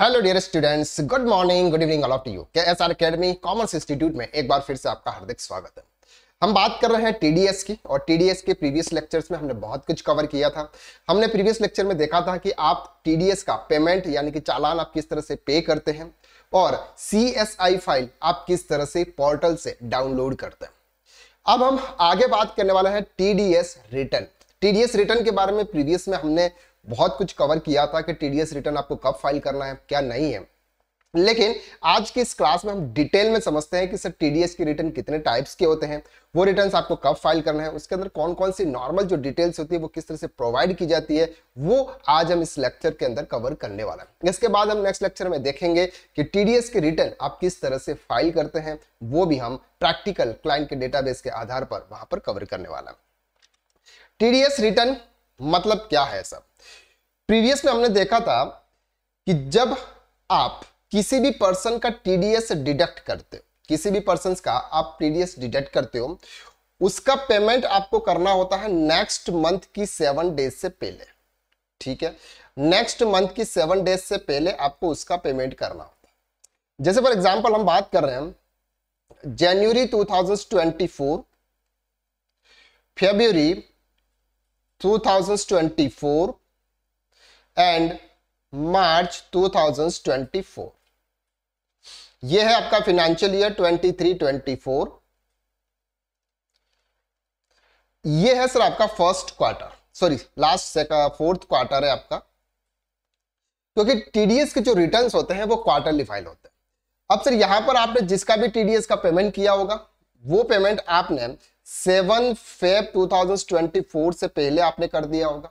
Hello dear students good morning good evening all of you K S R academy commerce institute में एक बार फिर से आपका हार्दिक स्वागत है हम बात कर रहे हैं टीडीएस की और टीडीएस के प्रीवियस लेक्चर्स में हमने बहुत कुछ कवर किया था हमने प्रीवियस लेक्चर में देखा था कि आप टीडीएस का पेमेंट यानी कि चालान आप किस तरह से पे करते हैं और सी फाइल आप किस तरह से पोर्टल से डाउनलोड करते हैं अब हम आगे बात करने वाले हैं टीडीएस रिटर्न टीडीएस रिटर्न के बारे में प्रीवियस में हमने बहुत कुछ कवर किया था कि टीडीएस रिटर्न आपको कब फाइल करना है क्या नहीं है लेकिन आज की इस क्लास में हम डिटेल में समझते हैं कि सर टीडीएस के रिटर्न कितने टाइप्स के होते हैं वो रिटर्न आपको कब फाइल करना है उसके अंदर कौन कौन सी नॉर्मल जो डिटेल्स होती है वो किस तरह से प्रोवाइड की जाती है वो आज हम इस लेक्चर के अंदर कवर करने वाला है इसके बाद हम नेक्स्ट लेक्चर में देखेंगे कि टीडीएस के रिटर्न आप किस तरह से फाइल करते हैं वो भी हम प्रैक्टिकल क्लाइंट के डेटाबेस के आधार पर वहां पर कवर करने वाला है टीडीएस रिटर्न मतलब क्या है सब प्रीवियस में हमने देखा था कि जब आप किसी भी पर्सन का टीडीएस डिडक्ट करते हो किसी भी पर्सन का आप टीडीएस डिडक्ट करते हो उसका पेमेंट आपको करना होता है नेक्स्ट मंथ की सेवन डेज से पहले ठीक है नेक्स्ट मंथ की सेवन डेज से पहले आपको उसका पेमेंट करना होता है जैसे फॉर एग्जाम्पल हम बात कर रहे हैं जनवरी 2024 फरवरी 2024 एंड मार्च 2024 ये है आपका फिनेंशियल ईयर 23-24 ये है सर आपका first quarter sorry last fourth quarter है आपका क्योंकि टीडीएस के जो रिटर्न होते हैं वो क्वार्टरली फाइल होते हैं अब सर यहां पर आपने जिसका भी टीडीएस का पेमेंट किया होगा वो पेमेंट आपने सेवन फेब 2024 से पहले आपने कर दिया होगा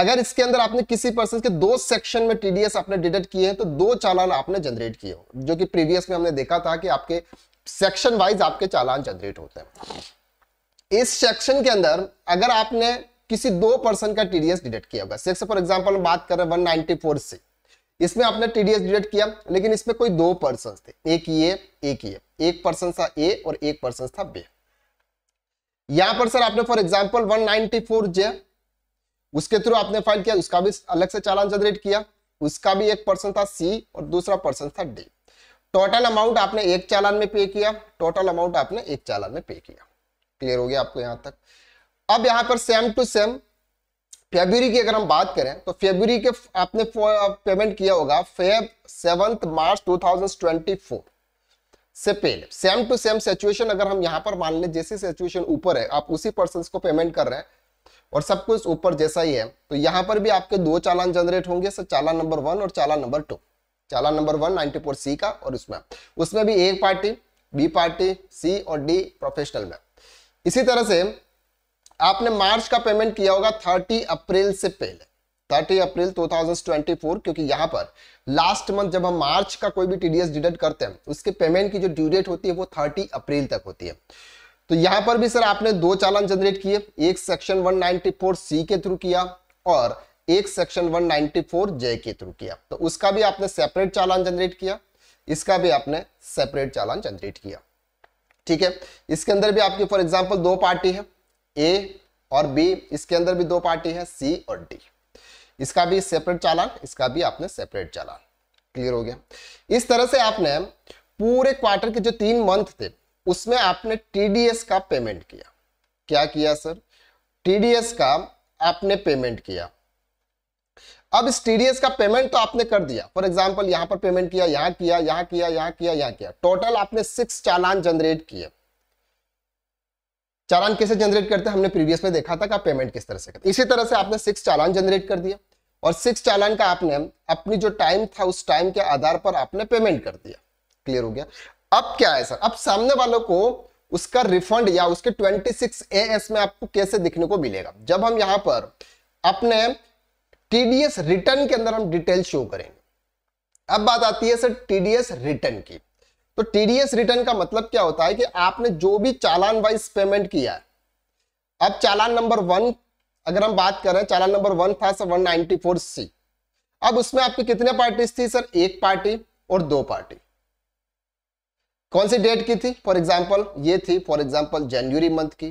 अगर इसके अंदर आपने किसी पर्सन के दो सेक्शन में टीडीएस आपने डिडक्ट किए हैं तो दो चालान आपने जनरेट किए हो जो कि प्रीवियस में हमने देखा था कि आपके सेक्शन वाइज आपके चालान जनरेट होते हैं इस सेक्शन के अंदर अगर आपने किसी दो पर्सन का टीडीएस डिडक्ट किया होगा सेक्स फॉर एग्जाम्पल बात कर रहे हैं 194 से इसमें आपने टीडीएस डिडक्ट किया लेकिन इसमें कोई दो पर्सन थे एक ये एक ये एक पर्सन था ए और एक पर्सन था बी यहां पर सर आपने फॉर एग्जाम्पल वन जे उसके थ्रू आपने फाइल किया उसका भी अलग से चालान जनरेट किया उसका भी एक पर्सन था सी और दूसरा पर्सन था डी टोटल अमाउंट आपने एक चालान में पे किया टोटल अमाउंट आपने एक चालान में पे किया क्लियर हो गया आपको यहां तक अब यहां पर सेम टू सेम फेब्रवरी की अगर हम बात करें तो फेब्रवरी के आपने पेमेंट uh, किया होगा Feb seventh March two thousand twenty four से पहले सेम टू सेम सिचुएशन अगर हम यहां पर मान लें जैसी सिचुएशन ऊपर है आप उसी पर्सन को पेमेंट कर रहे हैं और सब कुछ ऊपर जैसा ही है तो यहां पर भी आपके दो चालान जनरेट होंगे सर चालान नंबर वन और चालान नंबर टू चालान number one ninety four C का और उसमें उसमें भी एक पार्टी बी पार्टी सी और डी प्रोफेशनल में इसी तरह से आपने मार्च का पेमेंट किया होगा थर्टी अप्रैल से पहले 30 अप्रैल 2024 क्योंकि यहाँ पर लास्ट मंथ जब हम मार्च का कोई भी टीडीएस डिडक्ट करते हैं उसके पेमेंट की जो ड्यू डेट होती है वो 30 अप्रैल तक होती है तो यहाँ पर भी सर आपने दो चालान जनरेट किए एक सेक्शन 194 सी के थ्रू किया और एक सेक्शन 194 जे के थ्रू किया तो उसका भी आपने सेपरेट चालान जनरेट किया इसका भी आपने सेपरेट चालान जनरेट किया ठीक है इसके अंदर भी आपकी फॉर एग्जाम्पल दो पार्टी है ए और बी इसके अंदर भी दो पार्टी है सी और डी इसका भी सेपरेट चालान इसका भी आपने सेपरेट चालान क्लियर हो गया इस तरह से आपने पूरे क्वार्टर के जो तीन मंथ थे उसमें आपने टीडीएस का पेमेंट किया क्या किया सर टीडीएस का आपने पेमेंट किया अब इस टीडीएस का पेमेंट तो आपने कर दिया फॉर एग्जाम्पल यहां पर पेमेंट किया यहां किया यहां किया यहां किया यहां किया टोटल आपने सिक्स चालान जनरेट किए चालान कैसे जनरेट करते हैं हमने प्रीवियस में देखा था कि पेमेंट किस तरह से करते इसी तरह से आपने सिक्स चालान जनरेट कर दिया और सिक्स चालान का आपने अपनी जो टाइम था उस टाइम के आधार पर आपने पेमेंट कर दिया क्लियर हो गया अब क्या है सर अब सामने वालों को उसका रिफंड या उसके 26 एएस में आपको कैसे दिखने को मिलेगा जब हम यहां पर अपने टीडीएस रिटर्न के अंदर हम डिटेल शो करेंगे अब बात आती है सर टीडीएस रिटर्न की तो टीडीएस रिटर्न का मतलब क्या होता है कि आपने जो भी चालान वाइज पेमेंट किया है अब चालान नंबर वन अगर हम बात करें चालान नंबर वन था सर 194 सी अब उसमें आपकी कितने पार्टी थी सर एक पार्टी और दो पार्टी कौन सी डेट की थी फॉर एग्जाम्पल ये थी फॉर एग्जाम्पल जनवरी मंथ की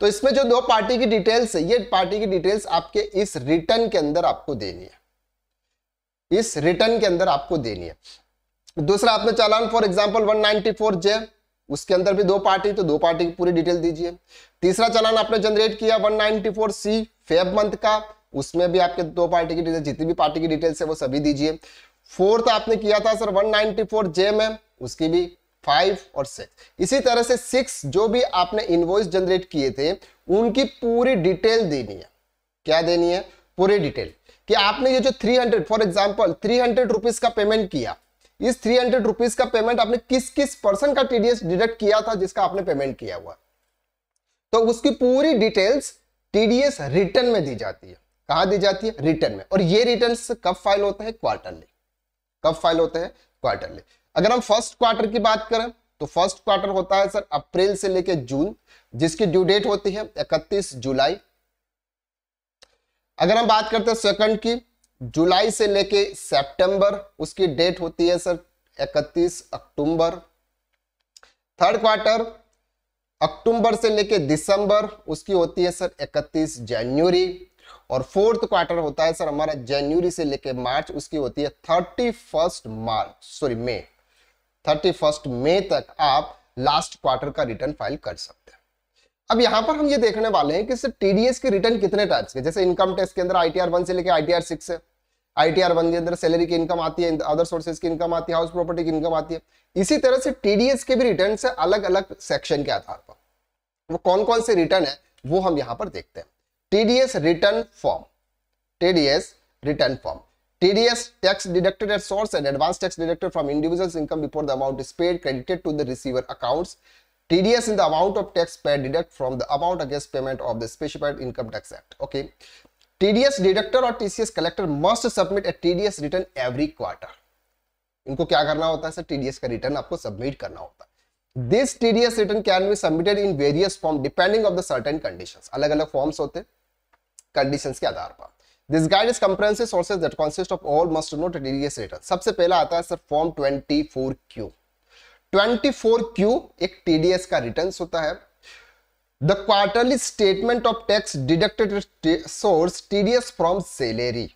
तो इसमें जो दो पार्टी की डिटेल्स है ये पार्टी की डिटेल्स आपके इस रिटर्न के अंदर आपको देनी है इस रिटर्न के अंदर आपको देनी है दूसरा आपने चालान फॉर एग्जाम्पल वन 194 जे उसके अंदर भी दो पार्टी तो दो पार्टी की पूरी डिटेल दीजिए तीसरा चलान आपने जनरेट किया 194 सी फेब मंथ का उसमें भी आपके दो पार्टी की डिटेल जितनी भी पार्टी की डिटेल्स है वो सभी दीजिए फोर्थ आपने किया था सर 194 जे में उसकी भी फाइव और सिक्स इसी तरह से सिक्स जो भी आपने इनवॉइस जनरेट किए थे उनकी पूरी डिटेल देनी है क्या देनी है पूरी डिटेल कि आपने ये जो 300 फॉर एग्जांपल 300 रुपीस का पेमेंट किया इस थ्री हंड्रेड रुपीज का पेमेंट आपने किस किस पर्सन का टीडीएस डिडक्ट किया था जिसका आपने पेमेंट किया हुआ तो उसकी पूरी डिटेल्स टीडीएस रिटर्न में दी जाती है कहा दी जाती है रिटर्न में और ये रिटर्न कब फाइल होते हैं क्वार्टरली कब फाइल होते हैं क्वार्टरली अगर हम फर्स्ट क्वार्टर की बात करें तो फर्स्ट क्वार्टर होता है सर अप्रैल से लेकर जून जिसकी ड्यू डेट होती है इकतीस जुलाई अगर हम बात करते हैं सेकंड की जुलाई से लेके सितंबर उसकी डेट होती है सर 31 अक्टूबर थर्ड क्वार्टर अक्टूबर से लेके दिसंबर उसकी होती है सर 31 जनवरी और फोर्थ क्वार्टर होता है सर हमारा जनवरी से लेके मार्च उसकी होती है thirty first March sorry May thirty first May तक आप लास्ट क्वार्टर का रिटर्न फाइल कर सकते हैं अब यहां पर हम ये देखने वाले हैं कि सर टीडीएस के रिटर्न कितने टाइप्स के जैसे इनकम टैक्स के अंदर आईटीआर वन से लेकर आईटीआर सिक्स है आईटीआर बन गया सैलरी की इनकम आती है अदर सोर्सेज की इनकम आती है हाउस प्रॉपर्टी की इनकम आती है इसी तरह से टीडीएस के भी रिटर्न है अलग अलग सेक्शन के आधार पर वो कौन कौन से रिटर्न है वो हम यहां पर देखते हैं TDS return form TDS return form TDS tax deducted at source and advance tax deducted from individual's income before the amount is paid credited to the receiver accounts. TDS in the amount of tax paid deduct from the amount against payment of the specified income tax act. Okay. TDS deductor और TCS collector must submit a TDS return every quarter इनको क्या करना होता है sir TDS का return आपको submit करना होता है this TDS return can be submitted in various form depending of the certain conditions अलग अलग फॉर्म्स होते कंडीशंस के आधार पर this guide is comprehensive sources that consist of all must note TDS return सबसे पहला आता है सर फॉर्म 24Q 24Q एक टीडीएस का रिटर्न होता है The quarterly statement of tax deducted source TDS from salary.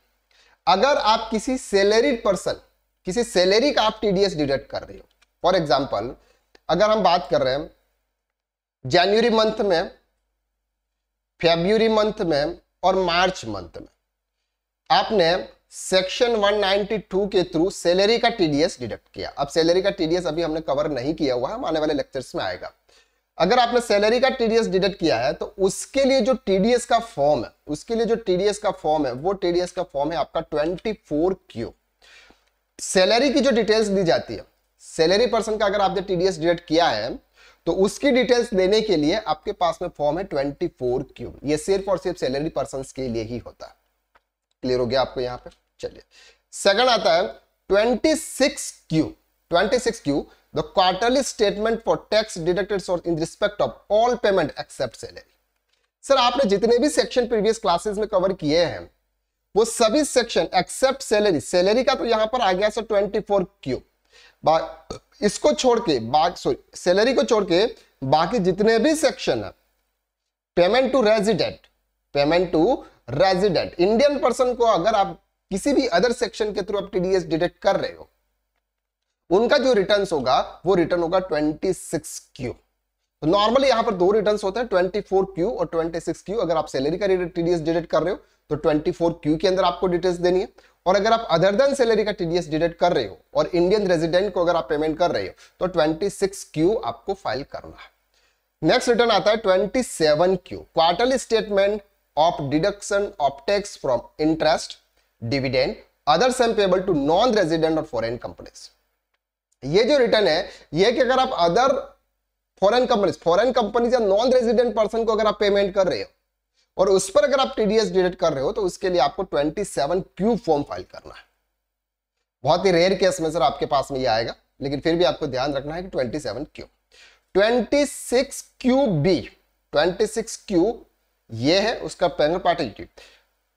अगर आप किसी सैलरीड पर्सन किसी सैलरी का आप टीडीएस डिडक्ट कर रहे हो फॉर एग्जाम्पल अगर हम बात कर रहे हैं जनवरी मंथ में फेब्रुवरी मंथ में और मार्च मंथ में आपने सेक्शन 192 के थ्रू सैलरी का टीडीएस डिडक्ट किया अब सैलरी का टीडीएस अभी हमने कवर नहीं किया हुआ हम आने वाले लेक्चर्स में आएगा अगर आपने सैलरी का टीडीएस डिडक्ट किया है तो उसके लिए जो टीडीएस का फॉर्म है उसके लिए जो टीडीएस का फॉर्म है वो टीडीएस का फॉर्म है आपका फोर क्यू सैलरी की जो डिटेल्स दी जाती है सैलरी पर्सन का अगर आपने टीडीएस डिडक्ट किया है तो उसकी डिटेल्स देने के लिए आपके पास में फॉर्म है फोर क्यू ये सिर्फ और सिर्फ सैलरी पर्सन के लिए ही होता है क्लियर हो गया आपको यहाँ पे चलिए सेकंड आता है six Q six Q The quarterly statement for tax deducted source in respect of all payment except salary. Sir आपने जितने भी सेक्शन प्रीवियस क्लासेस में कवर किए हैं वो सभी सेक्शन एक्सेप्ट सैलरी सैलरी का तो यहाँ पर आ गया सर ट्वेंटी फोर क्यू इसको छोड़ के सॉरी सैलरी को छोड़ के बाकी जितने भी सेक्शन है payment to resident payment to resident Indian person को अगर आप किसी भी अदर सेक्शन के थ्रू आप टीडीएस डिडक्ट कर रहे हो उनका जो रिटर्न होगा वो रिटर्न होगा ट्वेंटी सिक्स क्यू तो नॉर्मली यहां पर दो रिटर्न होते हैं ट्वेंटी फोर क्यू और ट्वेंटी सिक्स क्यू अगर आप सैलरी का टीडीएस डिडेक्ट कर रहे हो तो ट्वेंटी फोर क्यू के अंदर आपको डिटेल्स देनी है और अगर आप अदर देन सैलरी का टीडीएस डिडेक्ट कर रहे हो और इंडियन रेजिडेंट को अगर आप पेमेंट कर रहे हो तो ट्वेंटी सिक्स क्यू आपको फाइल करना है नेक्स्ट रिटर्न आता है twenty seven Q quarterly statement of deduction of tax from interest dividend other sum payable to non resident और फॉरेन कंपनीज ये जो रिटर्न है ये कि अगर आप other foreign companies foreign companies या नॉन रेजिडेंट पर्सन को अगर आप पेमेंट कर रहे हो और उस पर अगर आप टीडीएस डिडक्ट कर रहे हो तो उसके लिए आपको 27 क्यू फॉर्म फाइल करना है बहुत ही रेयर केस में सर आपके पास में ये आएगा लेकिन फिर भी आपको ध्यान रखना है कि 27 क्यू 26 क्यू बी 26 क्यू ये है उसका penalty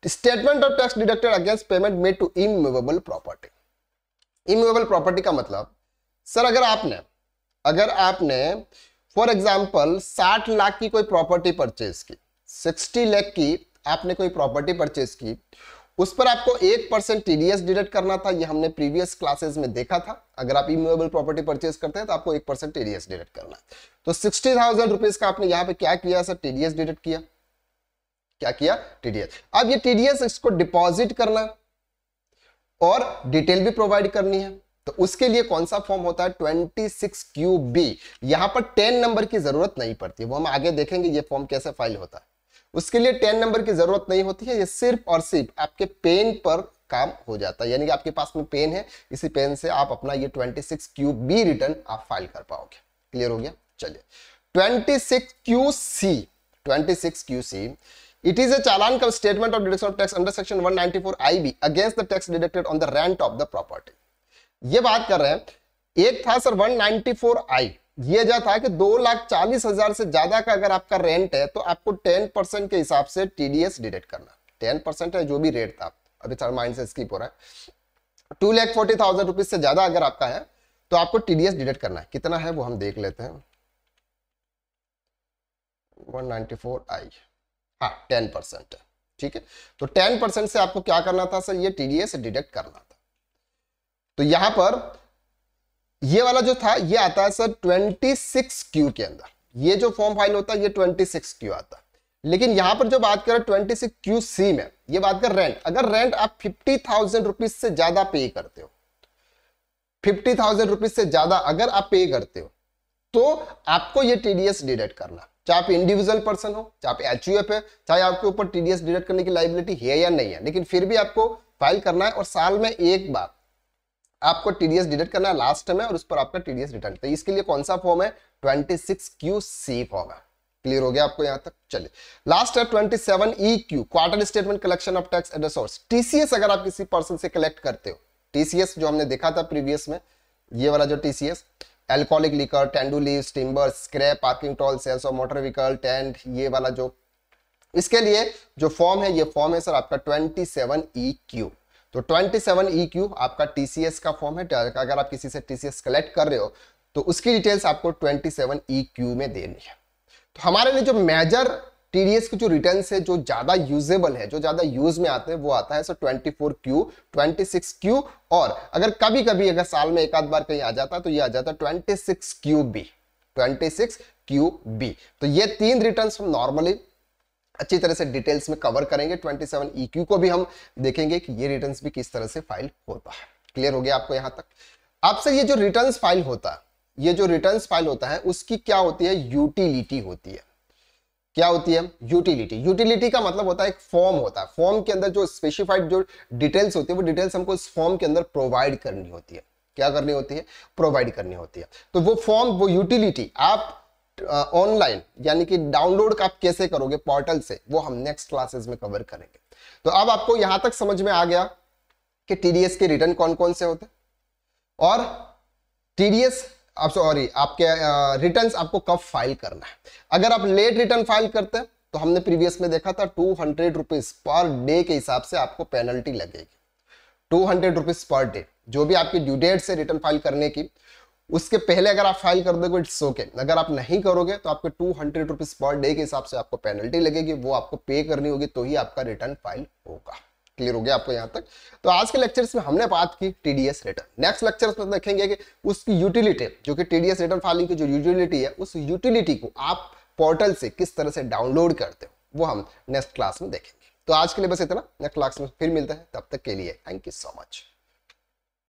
statement of tax deducted against payment made to immovable property immovable property का मतलब सर अगर आपने अगर आपने फॉर एग्जाम्पल साठ लाख की कोई प्रॉपर्टी परचेज की सिक्सटी लाख की आपने कोई प्रॉपर्टी परचेज की उस पर आपको एक परसेंट टीडीएस डिडक्ट करना था ये हमने प्रीवियस क्लासेस में देखा था अगर आप इमुएबल प्रॉपर्टी परचेज करते हैं तो आपको एक परसेंट टीडीएस डिडक्ट करना है तो सिक्सटी थाउजेंड रुपीज का आपने यहां पे क्या किया सर टीडीएस डिडक्ट किया क्या किया टीडीएस अब ये टीडीएस इसको डिपॉजिट करना और डिटेल भी प्रोवाइड करनी है तो उसके लिए कौन सा फॉर्म होता है ट्वेंटी सिक्स क्यूब बी यहां पर टेन नंबर की जरूरत नहीं पड़ती वो हम आगे देखेंगे ये फॉर्म कैसे फाइल होता है उसके लिए टेन नंबर की जरूरत नहीं होती है ये सिर्फ और सिर्फ आपके पेन पर काम हो जाता है यानी कि आपके पास में पेन है इसी पेन से आप अपना ये twenty six Q B return आप फाइल कर पाओगे क्लियर हो गया चलिए twenty six Q C twenty six Q C it is a challan का statement of deduction of tax under section one ninety four I B against the tax deducted on the rent of the property ये बात कर रहे हैं एक था sir 194 आई ये जो था कि दो लाख चालीस हजार से ज्यादा का अगर आपका रेंट है तो आपको टेन परसेंट के हिसाब से टीडीएस डिडेक्ट करना टेन परसेंट है जो भी रेट था अभी सर माइंड से स्कीप हो रहा है two lakh forty thousand rupees से ज्यादा अगर आपका है तो आपको टीडीएस डिडेक्ट करना है कितना है वो हम देख लेते हैं 194 हाँ टेन परसेंट ठीक है तो टेन परसेंट से आपको क्या करना था सर ये टीडीएस डिडेक्ट करना तो यहां पर ये वाला जो था ये आता है सर 26 क्यू के अंदर ये जो फॉर्म फाइल होता है ये 26 क्यू आता है लेकिन यहां पर जो बात करें सिक्स क्यू सी में ये बात कर रेंट अगर रेंट आप फिफ्टी थाउजेंड रुपीज से ज्यादा पे करते हो फिफ्टी थाउजेंड रुपीज से ज्यादा अगर आप पे करते हो तो आपको ये टीडीएस डिडक्ट करना चाहे आप इंडिविजुअल पर्सन हो चाहे आप एच है चाहे आपके ऊपर टीडीएस डिडक्ट करने की लाइबिलिटी है या नहीं है लेकिन फिर भी आपको फाइल करना है और साल में एक बार आपको टीडीएस डिडक्ट करना है लास्ट में और उस पर आपका टीडीएस रिटर्न तो इसके लिए कौन सा फॉर्म है twenty six Q C form है क्लियर हो गया आपको यहां तक चलिए लास्ट है twenty seven E Q quarter statement collection of tax at resource TCS अगर आप किसी पर्सन से कलेक्ट करते हो टीसीएस जो हमने देखा था प्रीवियस में ये वाला जो TCS alcoholic liquor tendu leave timber scrap parking toll sales of motor vehicle tent ये वाला जो इसके लिए जो फॉर्म है ये फॉर्म है सर आपका ट्वेंटी सेवन ई क्यू तो 27 EQ आपका TCS का फॉर्म है तो अगर आप किसी से TCS कलेक्ट कर रहे हो तो उसकी डिटेल्स आपको 27 EQ में देनी है तो हमारे लिए जो मेजर टीडीएस की जो रिटर्न है जो ज्यादा यूजेबल है जो ज्यादा यूज में आते हैं वो आता है so twenty four Q twenty six Q और अगर कभी कभी अगर साल में एक आध बार कहीं आ जाता तो ये आ जाता है twenty six Q B twenty six Q B तो ये तीन रिटर्न हम नॉर्मली अच्छी तरह से डिटेल्स में कवर करेंगे 27 EQ को भी हम देखेंगे कि ये रिटर्न्स भी किस तरह से फाइल होता है क्लियर हो गया आपको यहां तक आपसे ये जो रिटर्न्स फाइल होता है ये जो रिटर्न्स फाइल होता है उसकी क्या होती है यूटिलिटी होती है क्या होती है यूटिलिटी यूटिलिटी का मतलब होता है एक फॉर्म होता है फॉर्म के अंदर जो स्पेसिफाइड जो डिटेल्स होती है वो डिटेल्स हमको इस फॉर्म के अंदर प्रोवाइड करनी होती है क्या करनी होती है प्रोवाइड करनी होती है तो वो फॉर्म वो यूटिलिटी आप ऑनलाइन यानी कि डाउनलोड का आप कैसे करोगे पोर्टल से वो हम नेक्स्ट क्लासेस में कवर करेंगे तो अब आपको यहां तक समझ में आ गया कि टीडीएस के रिटर्न कौन कौन से होते और टीडीएस आप सॉरी आपके रिटर्न्स आपको कब फाइल करना है अगर आप लेट रिटर्न फाइल करते हैं तो हमने प्रीवियस में देखा था two hundred rupees per day के हिसाब से आपको पेनल्टी लगेगी two hundred rupees per day जो भी आपकी ड्यू डेट से रिटर्न फाइल करने की उसके पहले अगर आप फाइल कर दोगे इट्स ओके अगर आप नहीं करोगे तो आपके two hundred rupees per day के हिसाब से आपको पेनल्टी लगेगी वो आपको पे करनी होगी तो ही आपका रिटर्न फाइल होगा क्लियर हो गया आपको यहां तक तो आज के लेक्चर्स में हमने बात की टीडीएस रिटर्न नेक्स्ट लेक्चर में देखेंगे कि उसकी यूटिलिटी जो कि टीडीएस रिटर्न फाइलिंग की जो यूटिलिटी है उस यूटिलिटी को आप पोर्टल से किस तरह से डाउनलोड करते हो वो हम नेक्स्ट क्लास में देखेंगे तो आज के लिए बस इतना नेक्स्ट क्लास में फिर मिलता है तब तक के लिए थैंक यू सो मच